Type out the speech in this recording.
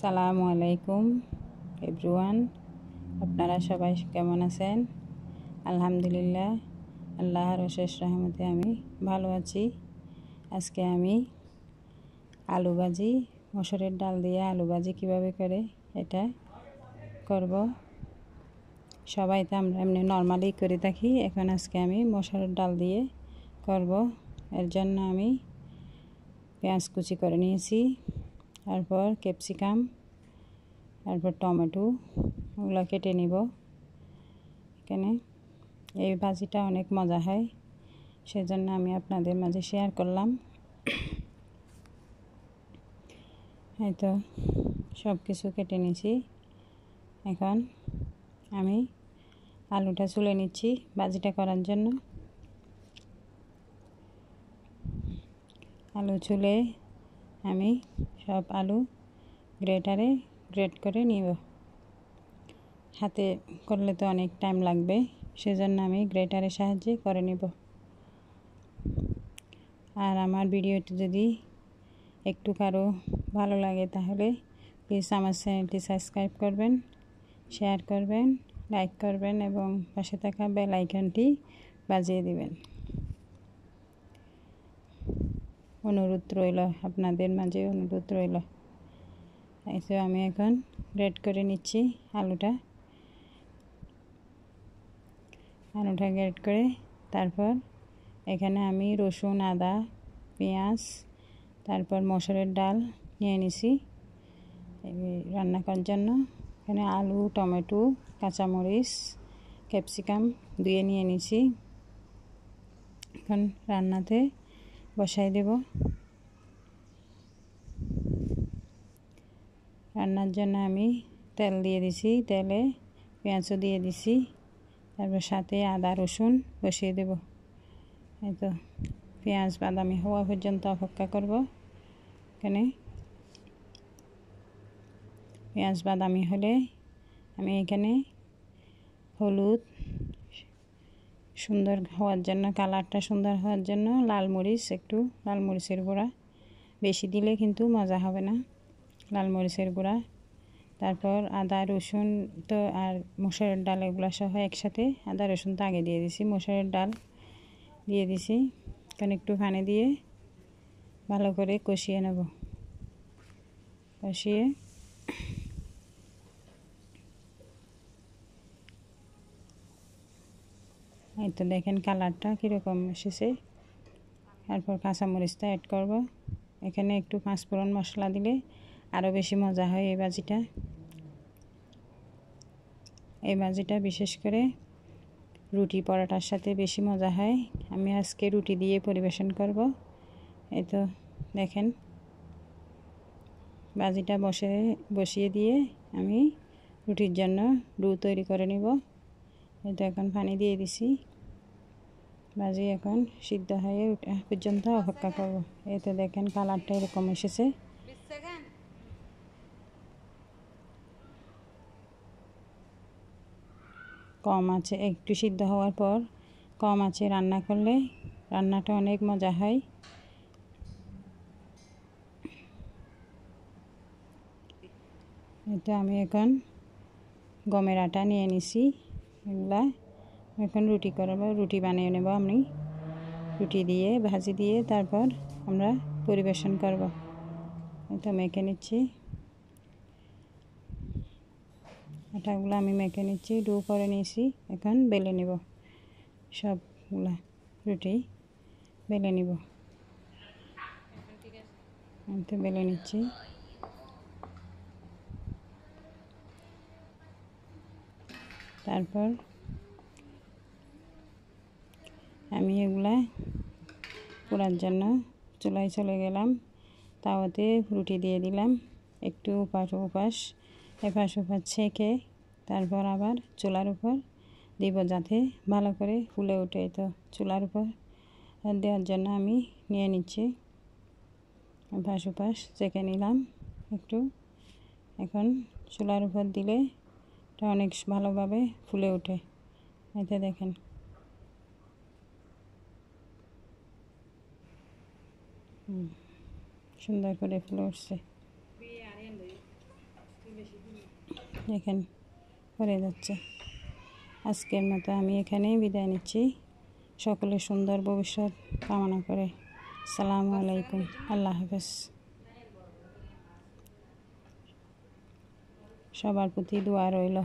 সালামু আলাইকুম এভরিওয়ান আপনারা সবাই কেমন আছেন আলহামদুলিল্লাহ আল্লাহর অশেষ রহমতে আমি ভালো আছি আজকে আমি আলু ভাজি মসুরের ডাল দিয়ে আলু ভাজি কীভাবে করে এটা করব সবাই তো আমরা এমনি নর্মালি করে থাকি এখন আজকে আমি মসুরের ডাল দিয়ে করব এর জন্য আমি পেঁয়াজ কুচি করে নিয়েছি তারপর ক্যাপসিকাম তারপর টমেটো ওগুলো কেটে নিব এখানে এই ভাজিটা অনেক মজা হয় সেজন্য আমি আপনাদের মাঝে শেয়ার করলাম এই তো সব কিছু কেটে নিয়েছি এখন আমি আলুটা চুলে নিচ্ছি ভাজিটা করার জন্য আলু চুলে আমি সব আলু গ্রেটারে গ্রেট করে নিব হাতে করলে তো অনেক টাইম লাগবে সেজন্য আমি গ্রেটারের সাহায্যে করে নিব আর আমার ভিডিওটি যদি একটু কারো ভালো লাগে তাহলে প্লিজ আমার চ্যানেলটি সাবস্ক্রাইব করবেন শেয়ার করবেন লাইক করবেন এবং পাশে থাকা বেল আইকনটি বাজিয়ে দিবেন অনুরোধ রইল আপনাদের মাঝে অনুরোধ রইল এসে আমি এখন রেড করে নিচ্ছি আলুটা আলুটা গ্রেড করে তারপর এখানে আমি রসুন আদা পেঁয়াজ তারপর মসুরের ডাল নিয়ে নিছি রান্না করার জন্য এখানে আলু টমেটো কাঁচামরিচ ক্যাপসিকাম ধুয়ে নিয়ে নিছি এখন রান্নাতে বসাই দেব রান্নার জন্য আমি তেল দিয়ে দিছি তেলে পেঁয়াজও দিয়ে দিছি তারপর সাথে আদা রসুন বসিয়ে দেব এই তো পেঁয়াজ বাদামি হওয়া পর্যন্ত অপেক্ষা করব এখানে পেঁয়াজ বাদামি হলে আমি এখানে হলুদ সুন্দর হওয়ার জন্য কালারটা সুন্দর হওয়ার জন্য লাল মরিচ একটু লাল মরিচের গুঁড়া বেশি দিলে কিন্তু মজা হবে না লাল মরিচের গুঁড়া তারপর আদা রসুন তো আর মশারের ডাল এগুলো সহ একসাথে আদা রসুন তো আগে দিয়ে দিছি মশারের ডাল দিয়ে দিছি কারণ একটু ফানে দিয়ে ভালো করে কষিয়ে নেব কষিয়ে এই তো দেখেন কালারটা কীরকম এসেছে তারপর কাঁচামরিচটা অ্যাড করব এখানে একটু পাঁচফোড়ন মশলা দিলে আরও বেশি মজা হয় এই ভাজিটা এই ভাজিটা বিশেষ করে রুটি পরোটার সাথে বেশি মজা হয় আমি আজকে রুটি দিয়ে পরিবেশন করব এই তো দেখেন ভাজিটা বসে বসিয়ে দিয়ে আমি রুটির জন্য ডু তৈরি করে নিব এটা এখন পানি দিয়ে দিছি ভাজি এখন সিদ্ধ হয়ে পর্যন্ত অপেক্ষা করবো এতে দেখেন কালারটা এরকম এসেছে কম আছে একটু সিদ্ধ হওয়ার পর কম আছে রান্না করলে রান্নাটা অনেক মজা হয় এটা আমি এখন গমের আটা নিয়ে নিছি এগুলা এখন রুটি করাবো রুটি বানিয়ে নেব আমি রুটি দিয়ে ভাজি দিয়ে তারপর আমরা পরিবেশন করব তো মেখে নিচ্ছি আটাগুলো আমি মেখে নিচ্ছি ডু করে নিয়েছি এখন বেলে নেব সবগুলা রুটি বেলে নিব আমি তো বেলে নিচ্ছি তারপর আমি এগুলা পোড়ার জন্য চুলায় চলে গেলাম তাওতে রুটি দিয়ে দিলাম একটু উপাস উপাস এপাশ ওপাশ ছেঁকে তারপর আবার চুলার উপর দিব যাতে ভালো করে ফুলে ওঠে তো চুলার উপর দেওয়ার জন্য আমি নিয়ে নিচ্ছি এপাশ ওপাশ ছেঁকে নিলাম একটু এখন চুলার উপর দিলে এটা অনেক ভালোভাবে ফুলে ওঠে এতে দেখেন সুন্দর করে ফুলে উঠছে দেখেন করে যাচ্ছে আজকের মতো আমি এখানেই বিদায় নিচ্ছি সকলে সুন্দর ভবিষ্যৎ কামনা করে সালামু আলাইকুম আল্লাহ হাফেজ সবার প্রতি দোয়া রইল